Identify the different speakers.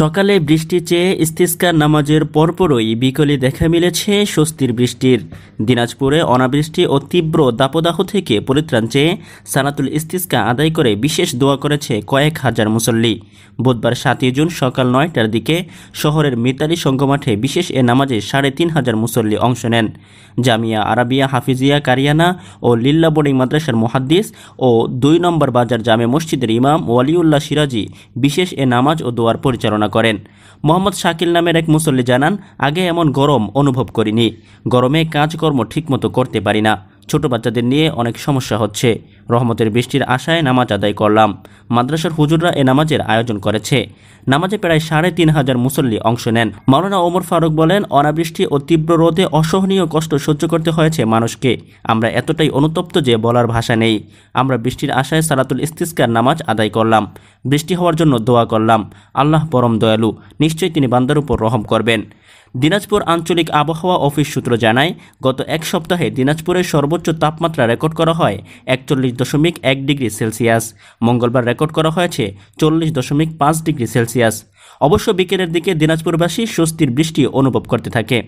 Speaker 1: সকালে বৃষ্টি চেয়ে ইস্তিস্কার নামাজের পরপরই বিকলে দেখা মিলেছে স্বস্তির বৃষ্টির দিনাজপুরে অনাবৃষ্টি ও তীব্র দাপদাহ থেকে পরিত্রাণ চেয়ে সানাতুল ইস্তিস্কা আদায় করে বিশেষ দোয়া করেছে কয়েক হাজার মুসল্লি বুধবার সাতই জুন সকাল নয়টার দিকে শহরের মিতালি সঙ্গমাঠে বিশেষ এ নামাজে সাড়ে তিন হাজার মুসল্লি অংশ নেন জামিয়া আরাবিয়া হাফিজিয়া কারিয়ানা ও লিল্লা বোর্ডিং মাদ্রাসার মহাদ্দিস ও দুই নম্বর বাজার জামে মসজিদের ইমাম ওয়ালিউল্লাহ সিরাজি বিশেষ এ নামাজ ও দোয়ার পরিচালনা বর্ণনা করেন মোহাম্মদ শাকিল নামের এক মুসল্লি জানান আগে এমন গরম অনুভব করিনি গরমে কাজকর্ম ঠিকমতো করতে পারি না ছোট বাচ্চাদের নিয়ে অনেক সমস্যা হচ্ছে রহমতের বৃষ্টির আশায় নামাজ আদায় করলাম মাদ্রাসার হুজুররা এ নামাজের আয়োজন করেছে নামাজে প্রায় সাড়ে তিন হাজার মুসল্লি অংশ নেন মাওলানা ওমর ফারুক বলেন অনাবৃষ্টি ও তীব্র রোদে অসহনীয় কষ্ট সহ্য করতে হয়েছে মানুষকে আমরা এতটাই অনুতপ্ত যে বলার ভাষা নেই আমরা বৃষ্টির আশায় সালাতুল ইস্তিস্কার নামাজ আদায় করলাম বৃষ্টি হওয়ার জন্য দোয়া করলাম আল্লাহ পরম দয়ালু নিশ্চয়ই তিনি বান্দার উপর রহম করবেন দিনাজপুর আঞ্চলিক আবহাওয়া অফিস সূত্র জানায় গত এক সপ্তাহে দিনাজপুরের সর্বোচ্চ তাপমাত্রা রেকর্ড করা হয় একচল্লিশ দশমিক এক ডিগ্রি সেলসিয়াস মঙ্গলবার রেকর্ড করা হয়েছে চল্লিশ দশমিক পাঁচ ডিগ্রি সেলসিয়াস অবশ্য বিকেলের দিকে দিনাজপুরবাসী স্বস্তির বৃষ্টি অনুভব করতে থাকে